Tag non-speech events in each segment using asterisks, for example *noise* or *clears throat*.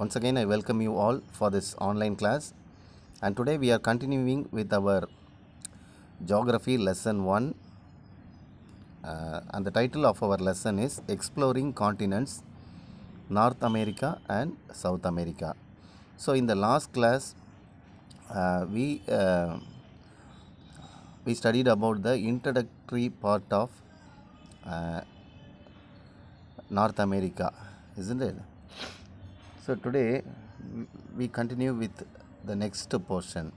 once again I welcome you all for this online class and today we are continuing with our geography lesson 1 uh, and the title of our lesson is exploring continents North America and South America so in the last class uh, we uh, we studied about the introductory part of uh, North America isn't it so today we continue with the next portion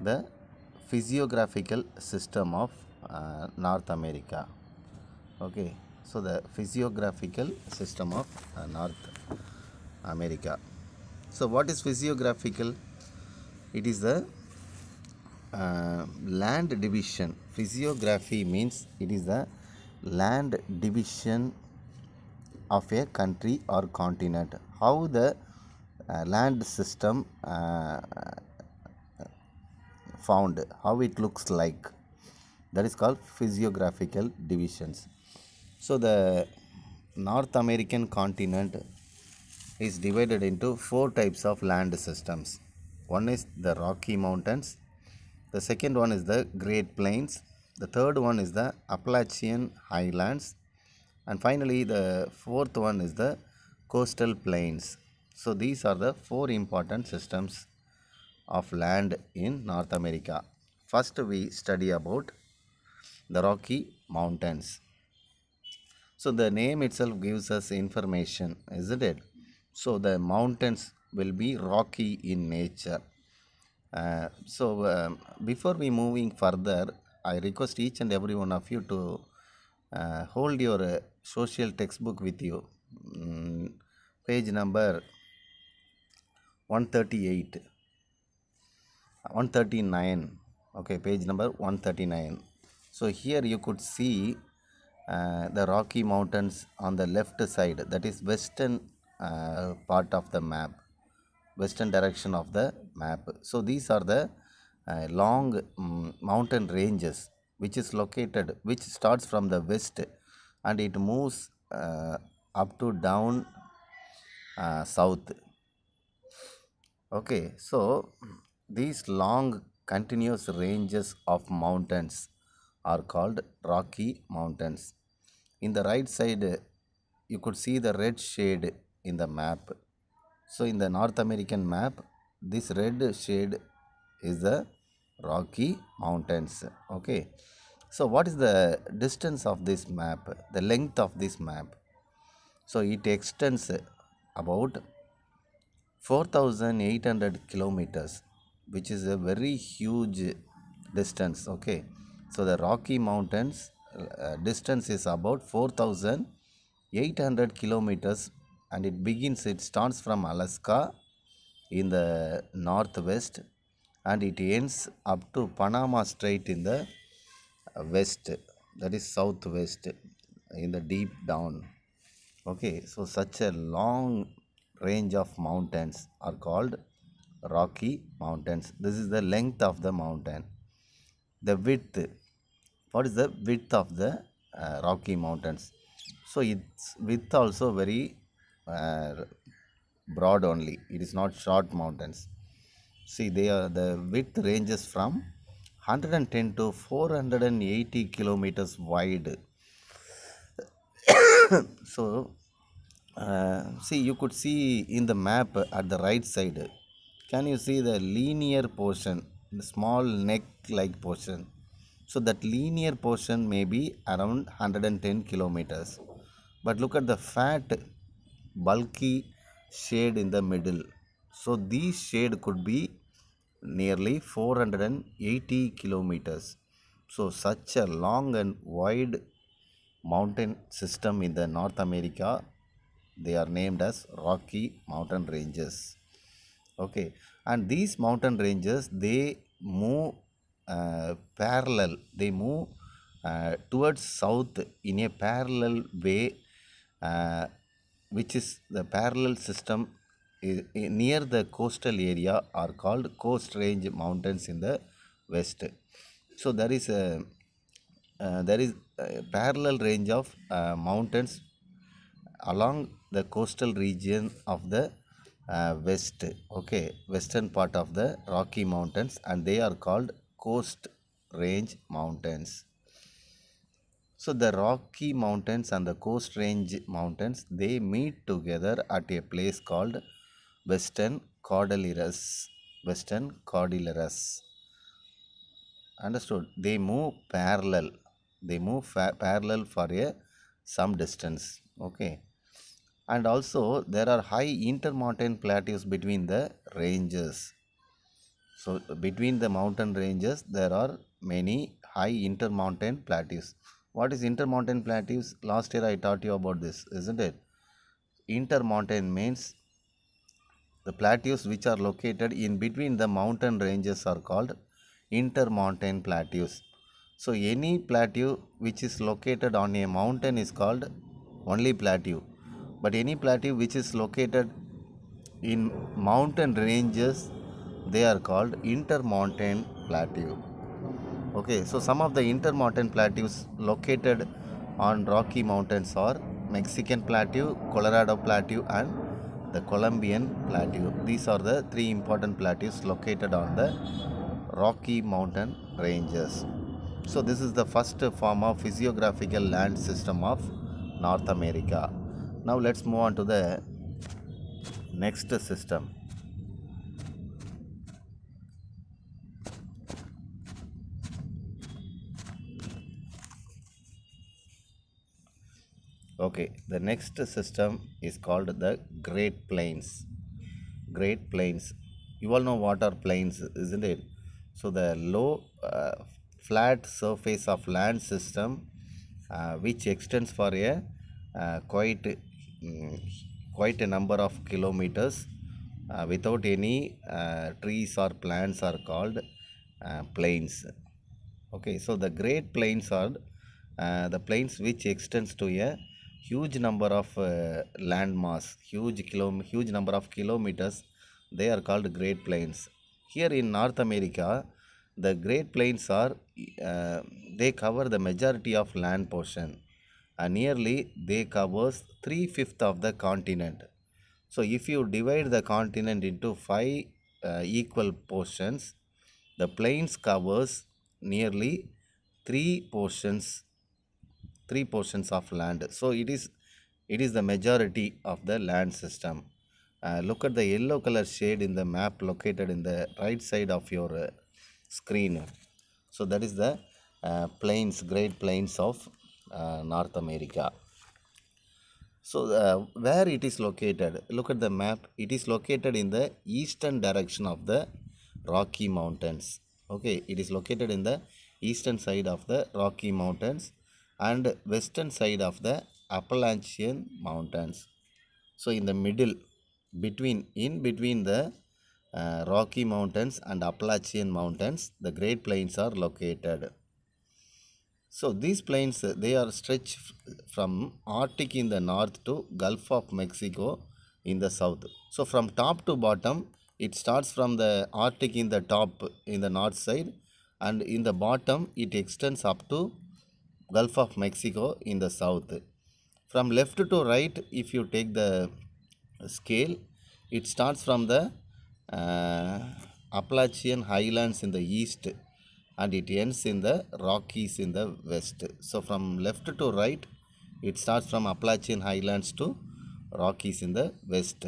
the physiographical system of uh, North America. Okay, so the physiographical system of uh, North America. So what is physiographical? It is the uh, land division. Physiography means it is the land division of a country or continent how the uh, land system uh, found how it looks like that is called physiographical divisions so the north american continent is divided into four types of land systems one is the rocky mountains the second one is the great plains the third one is the appalachian highlands and finally the fourth one is the coastal plains so these are the four important systems of land in North America. First we study about the Rocky Mountains. So the name itself gives us information, isn't it? So the mountains will be rocky in nature. Uh, so um, before we moving further, I request each and every one of you to uh, hold your uh, social textbook with you. Mm, page number 138, 139. Okay, page number 139. So here you could see uh, the Rocky Mountains on the left side, that is western uh, part of the map, western direction of the map. So these are the uh, long um, mountain ranges which is located which starts from the west and it moves uh, up to down uh, south okay so these long continuous ranges of mountains are called rocky mountains in the right side you could see the red shade in the map so in the north american map this red shade is the Rocky Mountains. Okay. So what is the distance of this map? The length of this map? So it extends about 4800 kilometers which is a very huge distance. Okay. So the Rocky Mountains uh, distance is about 4800 kilometers and it begins it starts from Alaska in the northwest and it ends up to Panama Strait in the west, that is southwest, in the deep down. Okay, so such a long range of mountains are called Rocky Mountains. This is the length of the mountain. The width, what is the width of the uh, Rocky Mountains? So its width also very uh, broad only. It is not short mountains see they are the width ranges from 110 to 480 kilometers wide *coughs* so uh, see you could see in the map at the right side can you see the linear portion the small neck like portion so that linear portion may be around 110 kilometers but look at the fat bulky shade in the middle so these shade could be nearly 480 kilometers. So such a long and wide mountain system in the North America, they are named as Rocky Mountain Ranges. Okay, and these mountain ranges, they move uh, parallel, they move uh, towards south in a parallel way, uh, which is the parallel system near the coastal area are called coast range mountains in the west. So there is a uh, there is a parallel range of uh, mountains along the coastal region of the uh, west okay western part of the rocky mountains and they are called coast range mountains so the rocky mountains and the coast range mountains they meet together at a place called western cordilleras western cordilleras understood they move parallel they move parallel for a some distance okay and also there are high intermountain plateaus between the ranges so between the mountain ranges there are many high intermountain plateaus what is intermountain plateaus last year i taught you about this isn't it intermountain means the plateaus which are located in between the mountain ranges are called intermountain plateaus. So any plateau which is located on a mountain is called only plateau. But any plateau which is located in mountain ranges they are called intermountain plateau. Okay, so some of the intermountain plateaus located on Rocky Mountains are Mexican Plateau, Colorado Plateau and the Colombian Plateau. These are the three important plateaus located on the Rocky Mountain ranges. So this is the first form of physiographical land system of North America. Now let's move on to the next system Okay, the next system is called the Great Plains. Great Plains. You all know what are plains, isn't it? So the low uh, flat surface of land system uh, which extends for a uh, quite um, quite a number of kilometers uh, without any uh, trees or plants are called uh, plains. Okay, so the Great Plains are the plains which extends to a huge number of uh, land mass, huge, kilo, huge number of kilometers, they are called Great Plains. Here in North America, the Great Plains are, uh, they cover the majority of land portion and nearly they covers 3 of the continent. So if you divide the continent into 5 uh, equal portions, the plains covers nearly 3 portions three portions of land so it is it is the majority of the land system uh, look at the yellow color shade in the map located in the right side of your uh, screen so that is the uh, plains great plains of uh, north america so uh, where it is located look at the map it is located in the eastern direction of the rocky mountains okay it is located in the eastern side of the rocky mountains and western side of the Appalachian Mountains. So in the middle, between, in between the uh, Rocky Mountains and Appalachian Mountains, the Great Plains are located. So these plains, they are stretched from Arctic in the north to Gulf of Mexico in the south. So from top to bottom, it starts from the Arctic in the top in the north side and in the bottom it extends up to Gulf of Mexico in the south. From left to right, if you take the scale, it starts from the uh, Appalachian Highlands in the east and it ends in the Rockies in the west. So from left to right, it starts from Appalachian Highlands to Rockies in the west.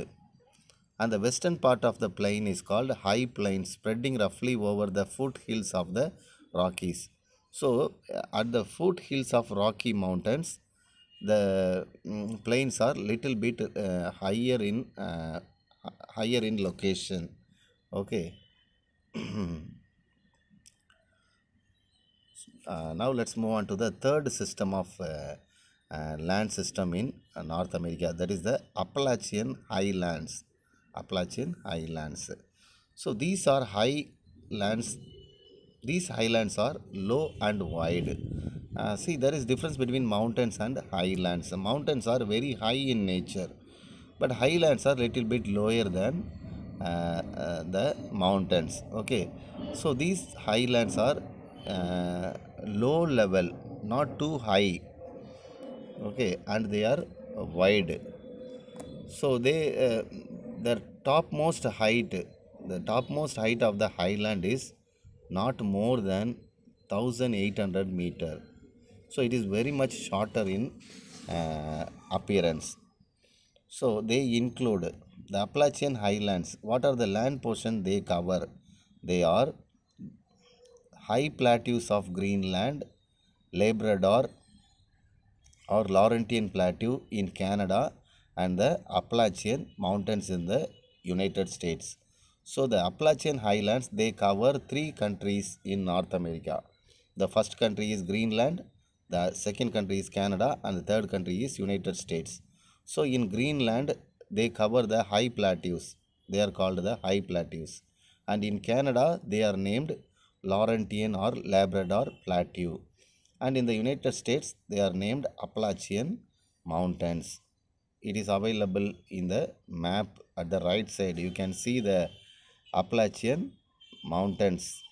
And the western part of the plain is called High plains, spreading roughly over the foothills of the Rockies. So, at the foothills of Rocky Mountains, the um, plains are little bit uh, higher in uh, higher in location. Okay. *clears throat* uh, now let's move on to the third system of uh, uh, land system in uh, North America. That is the Appalachian Highlands. Appalachian Highlands. So these are high lands. These highlands are low and wide. Uh, see, there is difference between mountains and highlands. Mountains are very high in nature, but highlands are little bit lower than uh, uh, the mountains. Okay, so these highlands are uh, low level, not too high. Okay, and they are wide. So they uh, their topmost height, the topmost height of the highland is not more than 1800 meter so it is very much shorter in uh, appearance so they include the Appalachian highlands what are the land portion they cover they are high plateaus of Greenland Labrador or Laurentian plateau in Canada and the Appalachian mountains in the United States so the Appalachian Highlands, they cover three countries in North America. The first country is Greenland, the second country is Canada and the third country is United States. So in Greenland, they cover the high plateaus. They are called the high plateaus. And in Canada, they are named Laurentian or Labrador Plateau. And in the United States, they are named Appalachian Mountains. It is available in the map at the right side. You can see the Appalachian mountains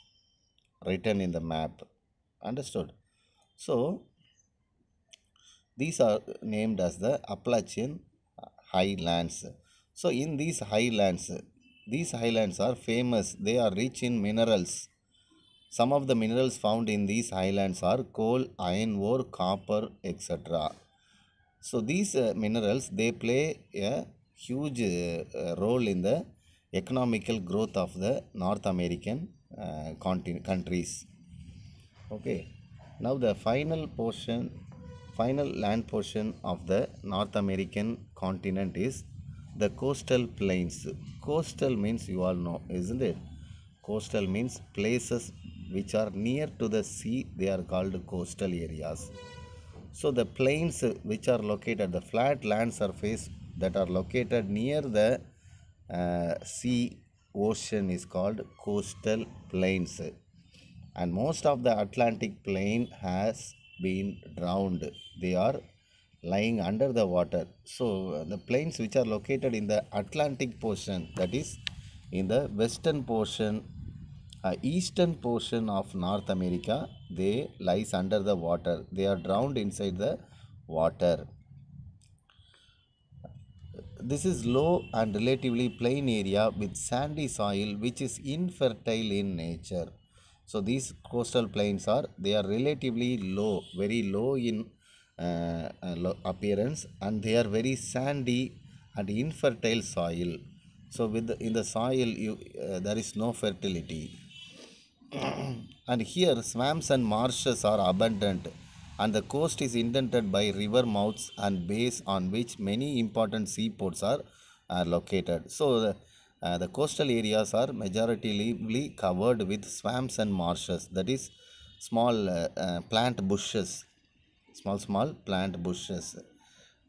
written in the map. Understood? So, these are named as the Appalachian highlands. So, in these highlands, these highlands are famous. They are rich in minerals. Some of the minerals found in these highlands are coal, iron ore, copper, etc. So, these uh, minerals, they play a huge uh, role in the economical growth of the North American uh, countries. Okay. Now the final portion, final land portion of the North American continent is the coastal plains. Coastal means you all know, isn't it? Coastal means places which are near to the sea, they are called coastal areas. So the plains which are located, the flat land surface that are located near the uh, sea ocean is called coastal plains and most of the Atlantic plain has been drowned. They are lying under the water. So the plains which are located in the Atlantic portion that is in the western portion uh, eastern portion of North America they lies under the water. They are drowned inside the water. This is low and relatively plain area with sandy soil which is infertile in nature. So these coastal plains are, they are relatively low, very low in uh, uh appearance and they are very sandy and infertile soil. So with the, in the soil, you, uh, there is no fertility. *clears throat* and here swamps and marshes are abundant and the coast is indented by river mouths and bays on which many important seaports are, are located. So the, uh, the coastal areas are majoritarily covered with swamps and marshes that is small uh, uh, plant bushes small small plant bushes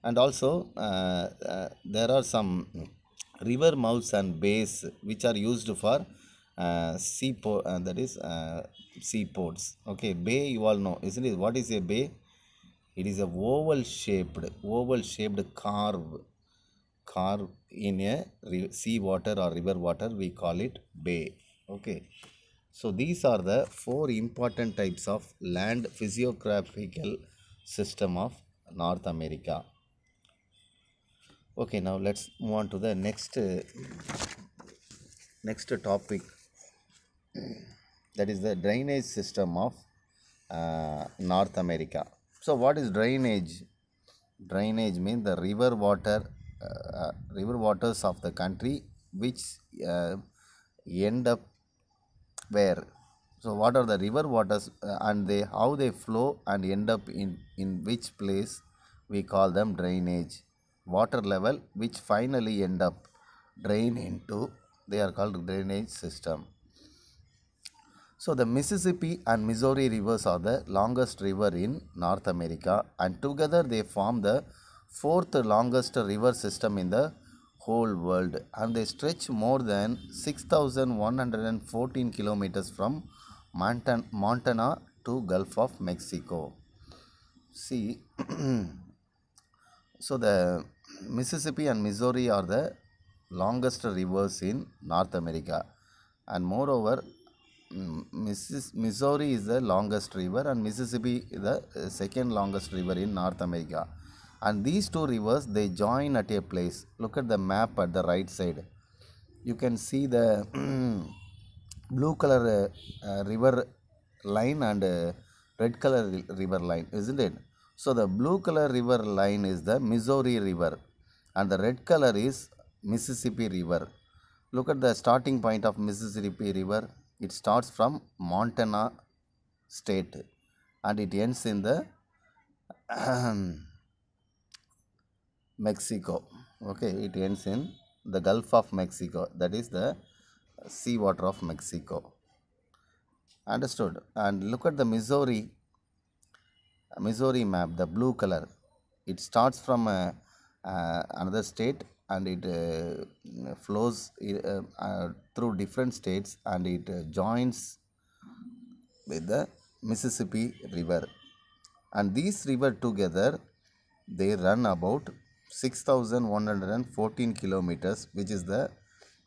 and also uh, uh, there are some river mouths and bays which are used for uh, seaport uh, that is uh, seaports okay bay you all know isn't it what is a bay it is a oval shaped oval shaped carve carve in a sea water or river water we call it bay okay so these are the four important types of land physiographical system of north america okay now let's move on to the next next topic that is the drainage system of uh, North America. So what is drainage? Drainage means the river water, uh, uh river waters of the country which uh, end up where? So what are the river waters uh, and they how they flow and end up in in which place? We call them drainage. Water level which finally end up drain into they are called drainage system so the Mississippi and Missouri rivers are the longest river in North America and together they form the fourth longest river system in the whole world and they stretch more than 6114 kilometers from Montana to Gulf of Mexico. See, *clears throat* so the Mississippi and Missouri are the longest rivers in North America and moreover Missouri is the longest river and Mississippi is the uh, second longest river in North America. And these two rivers they join at a place. Look at the map at the right side. You can see the *clears throat* blue color uh, uh, river line and uh, red color river line, isn't it? So the blue color river line is the Missouri River and the red color is Mississippi River. Look at the starting point of Mississippi River it starts from Montana state and it ends in the Mexico. Okay, it ends in the Gulf of Mexico. That is the sea water of Mexico. Understood. And look at the Missouri, Missouri map, the blue color. It starts from uh, uh, another state and it uh, flows uh, uh, through different states and it uh, joins with the Mississippi River. And these river together, they run about 6,114 kilometers, which is the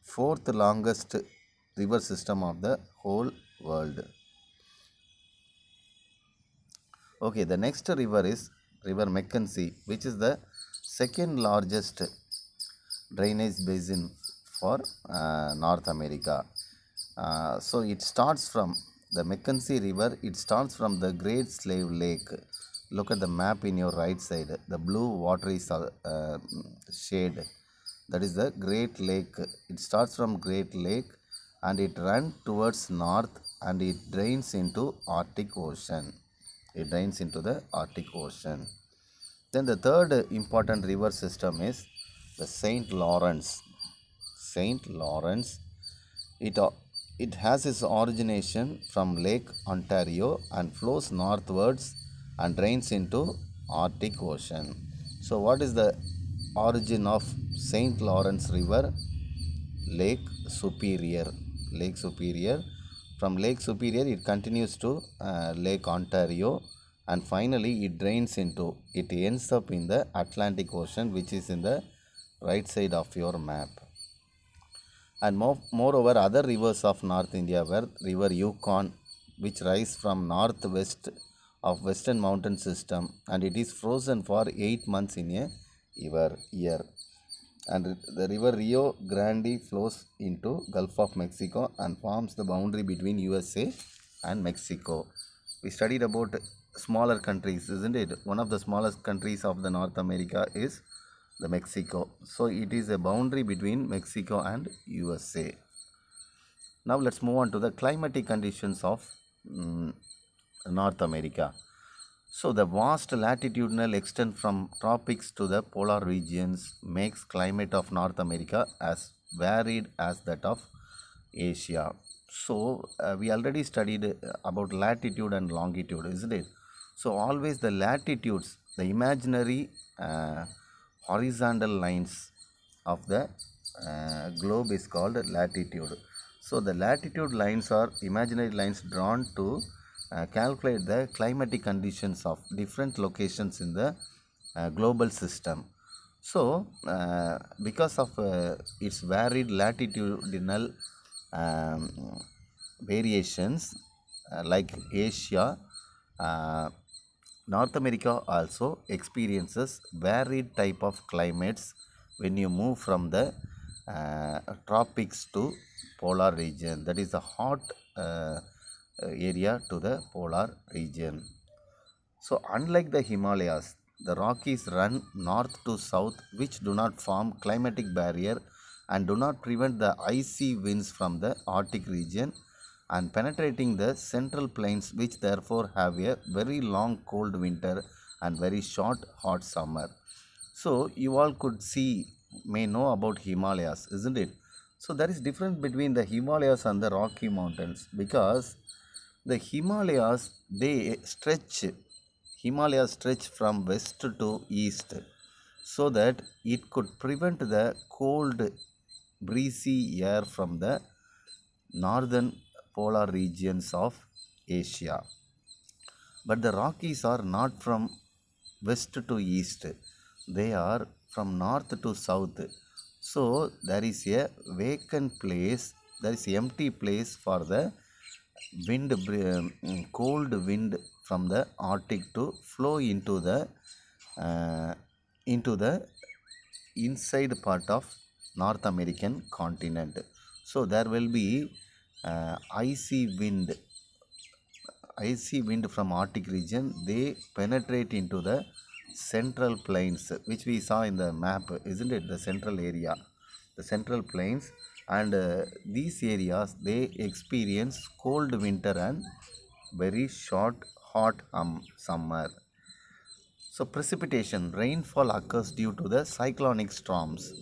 fourth longest river system of the whole world. Okay, the next river is River Mackenzie, which is the second largest drainage basin for uh, North America. Uh, so it starts from the Mackenzie River, it starts from the Great Slave Lake. Look at the map in your right side, the blue watery uh, shade. That is the Great Lake. It starts from Great Lake and it runs towards north and it drains into Arctic Ocean. It drains into the Arctic Ocean. Then the third important river system is the Saint Lawrence. Saint Lawrence, it, uh, it has its origination from Lake Ontario and flows northwards and drains into Arctic Ocean. So what is the origin of Saint Lawrence River? Lake Superior. Lake Superior. From Lake Superior it continues to uh, Lake Ontario and finally it drains into it ends up in the Atlantic Ocean which is in the right side of your map. And more, moreover, other rivers of North India were River Yukon, which rise from northwest of western mountain system and it is frozen for 8 months in a year. And the river Rio Grande flows into Gulf of Mexico and forms the boundary between USA and Mexico. We studied about smaller countries, isn't it? One of the smallest countries of the North America is the Mexico. So it is a boundary between Mexico and USA. Now let's move on to the climatic conditions of um, North America. So the vast latitudinal extent from tropics to the polar regions makes climate of North America as varied as that of Asia. So uh, we already studied about latitude and longitude, isn't it? So always the latitudes, the imaginary uh, horizontal lines of the uh, globe is called latitude. So the latitude lines are imaginary lines drawn to uh, calculate the climatic conditions of different locations in the uh, global system. So uh, because of uh, its varied latitudinal um, variations uh, like Asia, North America also experiences varied type of climates when you move from the uh, tropics to polar region that is the hot uh, uh, area to the polar region. So unlike the Himalayas, the Rockies run north to south which do not form climatic barrier and do not prevent the icy winds from the Arctic region and penetrating the central plains which therefore have a very long cold winter and very short hot summer. So you all could see may know about Himalayas isn't it? So there is difference between the Himalayas and the Rocky Mountains because the Himalayas they stretch Himalayas stretch from west to east so that it could prevent the cold breezy air from the northern polar regions of Asia. But the Rockies are not from west to east, they are from north to south. So there is a vacant place, there is empty place for the wind, um, cold wind from the Arctic to flow into the uh, into the inside part of North American continent. So there will be uh, icy wind icy wind from Arctic region, they penetrate into the central plains, which we saw in the map, isn't it? The central area, the central plains, and uh, these areas they experience cold winter and very short hot um, summer. So precipitation, rainfall occurs due to the cyclonic storms.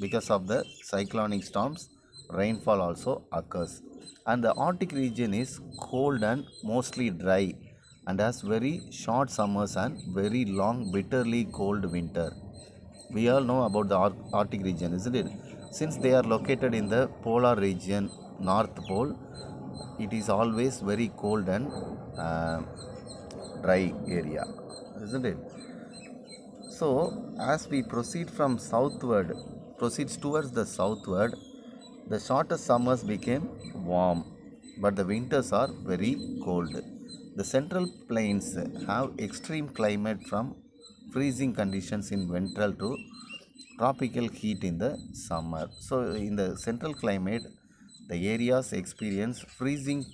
Because of the cyclonic storms, rainfall also occurs and the Arctic region is cold and mostly dry and has very short summers and very long bitterly cold winter. We all know about the Arctic region, isn't it? Since they are located in the polar region, North Pole, it is always very cold and uh, dry area, isn't it? So, as we proceed from southward, proceeds towards the southward, the shortest summers became warm, but the winters are very cold. The central plains have extreme climate from freezing conditions in winter to tropical heat in the summer. So, in the central climate, the areas experience freezing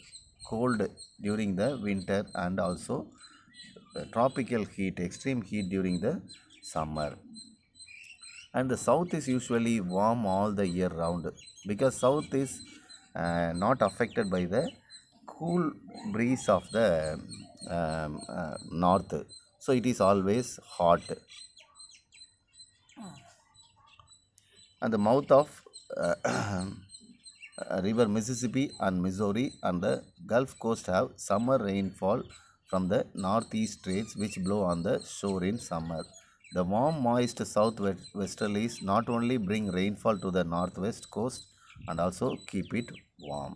cold during the winter and also tropical heat, extreme heat during the summer and the south is usually warm all the year round because south is uh, not affected by the cool breeze of the um, uh, north so it is always hot and the mouth of uh, *coughs* river mississippi and missouri and the gulf coast have summer rainfall from the northeast trades which blow on the shore in summer the warm moist southwesterlies not only bring rainfall to the northwest coast and also keep it warm.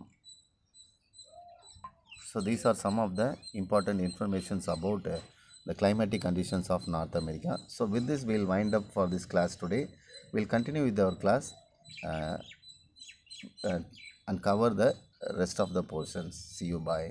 So these are some of the important informations about uh, the climatic conditions of North America. So with this we will wind up for this class today. We will continue with our class uh, uh, and cover the rest of the portions. See you bye.